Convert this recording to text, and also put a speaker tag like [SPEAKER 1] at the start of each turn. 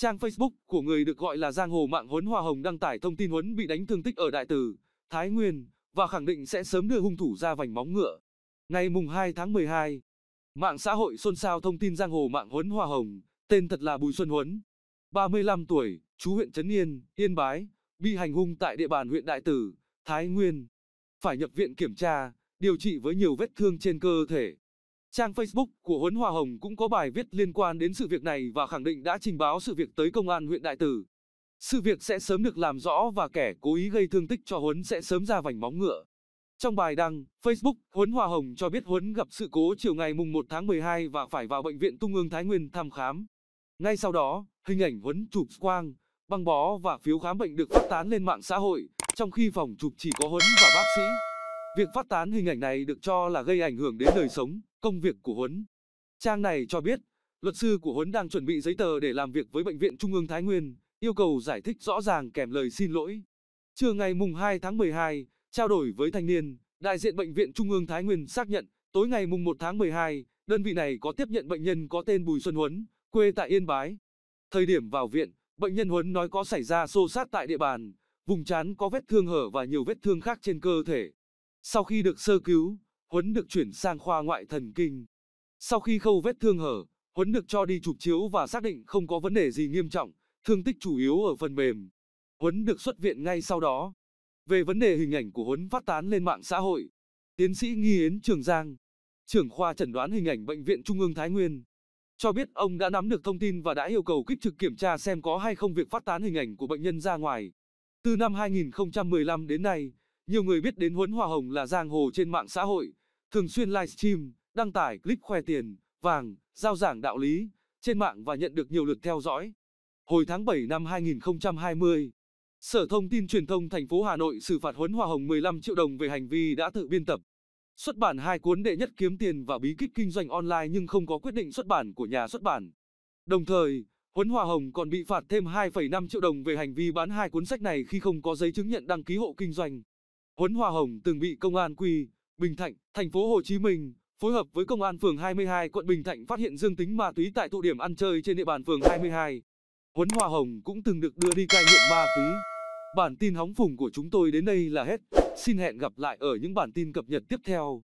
[SPEAKER 1] Trang Facebook của người được gọi là Giang Hồ Mạng Huấn Hoa Hồng đăng tải thông tin Huấn bị đánh thương tích ở Đại Từ, Thái Nguyên và khẳng định sẽ sớm đưa hung thủ ra vành móng ngựa. Ngày mùng 2 tháng 12, mạng xã hội xôn xao thông tin Giang Hồ Mạng Huấn Hoa Hồng, tên thật là Bùi Xuân Huấn, 35 tuổi, chú huyện Trấn Yên, Yên Bái, bị hành hung tại địa bàn huyện Đại Từ, Thái Nguyên. Phải nhập viện kiểm tra, điều trị với nhiều vết thương trên cơ thể. Trang Facebook của Huấn Hoa Hồng cũng có bài viết liên quan đến sự việc này và khẳng định đã trình báo sự việc tới công an huyện Đại Từ. Sự việc sẽ sớm được làm rõ và kẻ cố ý gây thương tích cho Huấn sẽ sớm ra vành móng ngựa. Trong bài đăng Facebook, Huấn Hoa Hồng cho biết Huấn gặp sự cố chiều ngày mùng 1 tháng 12 và phải vào bệnh viện Trung ương Thái Nguyên thăm khám. Ngay sau đó, hình ảnh Huấn chụp quang, băng bó và phiếu khám bệnh được phát tán lên mạng xã hội, trong khi phòng chụp chỉ có Huấn và bác sĩ. Việc phát tán hình ảnh này được cho là gây ảnh hưởng đến đời sống, công việc của Huấn. Trang này cho biết, luật sư của Huấn đang chuẩn bị giấy tờ để làm việc với Bệnh viện Trung ương Thái Nguyên, yêu cầu giải thích rõ ràng kèm lời xin lỗi. Trưa ngày mùng 2 tháng 12, trao đổi với thanh niên, đại diện Bệnh viện Trung ương Thái Nguyên xác nhận, tối ngày mùng 1 tháng 12, đơn vị này có tiếp nhận bệnh nhân có tên Bùi Xuân Huấn, quê tại Yên Bái. Thời điểm vào viện, bệnh nhân Huấn nói có xảy ra xô xát tại địa bàn, vùng trán có vết thương hở và nhiều vết thương khác trên cơ thể. Sau khi được sơ cứu, Huấn được chuyển sang khoa ngoại thần kinh. Sau khi khâu vết thương hở, Huấn được cho đi chụp chiếu và xác định không có vấn đề gì nghiêm trọng, thương tích chủ yếu ở phần mềm. Huấn được xuất viện ngay sau đó. Về vấn đề hình ảnh của Huấn phát tán lên mạng xã hội, tiến sĩ Nghi Yến Trường Giang, trưởng khoa chẩn đoán hình ảnh Bệnh viện Trung ương Thái Nguyên, cho biết ông đã nắm được thông tin và đã yêu cầu kích trực kiểm tra xem có hay không việc phát tán hình ảnh của bệnh nhân ra ngoài. Từ năm 2015 đến nay, nhiều người biết đến Huấn Hoa Hồng là giang hồ trên mạng xã hội, thường xuyên livestream, đăng tải clip khoe tiền, vàng, giao giảng đạo lý trên mạng và nhận được nhiều lượt theo dõi. Hồi tháng 7 năm 2020, Sở Thông tin Truyền thông thành phố Hà Nội xử phạt Huấn Hoa Hồng 15 triệu đồng về hành vi đã tự biên tập, xuất bản hai cuốn đệ nhất kiếm tiền và bí kíp kinh doanh online nhưng không có quyết định xuất bản của nhà xuất bản. Đồng thời, Huấn Hoa Hồng còn bị phạt thêm 2,5 triệu đồng về hành vi bán hai cuốn sách này khi không có giấy chứng nhận đăng ký hộ kinh doanh. Huấn Hoa Hồng từng bị công an Quy, Bình Thạnh, thành phố Hồ Chí Minh phối hợp với công an phường 22 quận Bình Thạnh phát hiện dương tính ma túy tại tụ điểm ăn chơi trên địa bàn phường 22. Huấn Hoa Hồng cũng từng được đưa đi cai nghiện ma túy. Bản tin hóng phùng của chúng tôi đến đây là hết. Xin hẹn gặp lại ở những bản tin cập nhật tiếp theo.